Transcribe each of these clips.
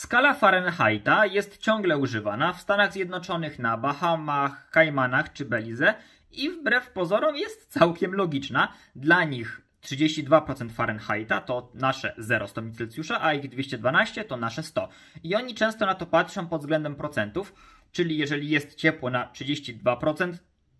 Skala Fahrenheita jest ciągle używana w Stanach Zjednoczonych, na Bahamach, Kajmanach czy Belize i wbrew pozorom jest całkiem logiczna. Dla nich 32% Fahrenheita to nasze 0 stopni Celsjusza, a ich 212 to nasze 100. I oni często na to patrzą pod względem procentów, czyli jeżeli jest ciepło na 32%,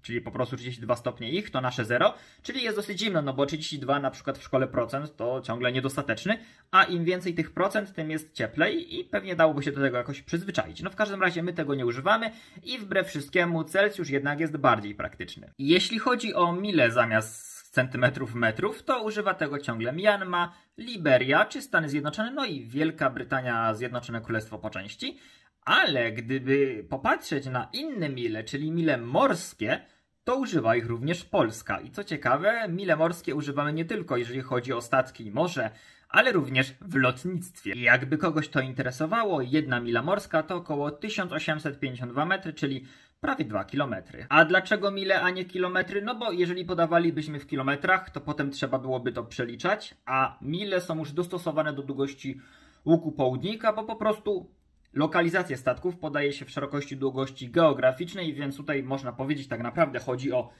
czyli po prostu 32 stopnie ich, to nasze 0, czyli jest dosyć zimno, no bo 32 na przykład w szkole procent to ciągle niedostateczny, a im więcej tych procent, tym jest cieplej i pewnie dałoby się do tego jakoś przyzwyczaić. No w każdym razie my tego nie używamy i wbrew wszystkiemu Celsjusz jednak jest bardziej praktyczny. Jeśli chodzi o mile zamiast centymetrów metrów, to używa tego ciągle Myanmar, Liberia czy Stany Zjednoczone, no i Wielka Brytania, Zjednoczone Królestwo po części. Ale gdyby popatrzeć na inne mile, czyli mile morskie, to używa ich również Polska. I co ciekawe, mile morskie używamy nie tylko jeżeli chodzi o statki i morze, ale również w lotnictwie. I jakby kogoś to interesowało, jedna mila morska to około 1852 metry, czyli prawie 2 kilometry. A dlaczego mile, a nie kilometry? No bo jeżeli podawalibyśmy w kilometrach, to potem trzeba byłoby to przeliczać, a mile są już dostosowane do długości łuku południka, bo po prostu Lokalizację statków podaje się w szerokości długości geograficznej, więc tutaj można powiedzieć tak naprawdę chodzi o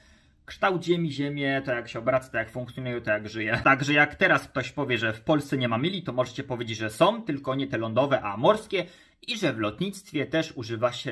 kształt ziemi, ziemię, to jak się obraca, to jak funkcjonuje, to jak żyje. Także jak teraz ktoś powie, że w Polsce nie ma mili, to możecie powiedzieć, że są, tylko nie te lądowe, a morskie i że w lotnictwie też używa się